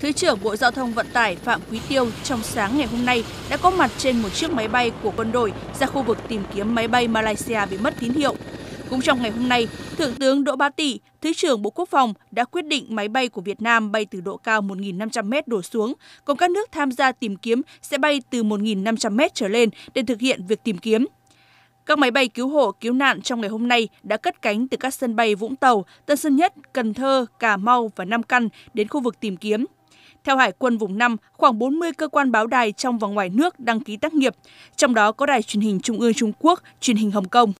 Thứ trưởng Bộ Giao thông Vận tải Phạm Quý Tiêu trong sáng ngày hôm nay đã có mặt trên một chiếc máy bay của quân đội ra khu vực tìm kiếm máy bay Malaysia bị mất tín hiệu. Cũng trong ngày hôm nay, Thượng tướng Đỗ Bá Tị, Thứ trưởng Bộ Quốc phòng đã quyết định máy bay của Việt Nam bay từ độ cao 1.500m đổ xuống, còn các nước tham gia tìm kiếm sẽ bay từ 1.500m trở lên để thực hiện việc tìm kiếm. Các máy bay cứu hộ, cứu nạn trong ngày hôm nay đã cất cánh từ các sân bay Vũng Tàu, Tân Sơn Nhất, Cần Thơ, Cà Mau và Nam Căn đến khu vực tìm kiếm. Theo Hải quân vùng 5, khoảng 40 cơ quan báo đài trong và ngoài nước đăng ký tác nghiệp, trong đó có Đài truyền hình Trung ương Trung Quốc, truyền hình Hồng Kông.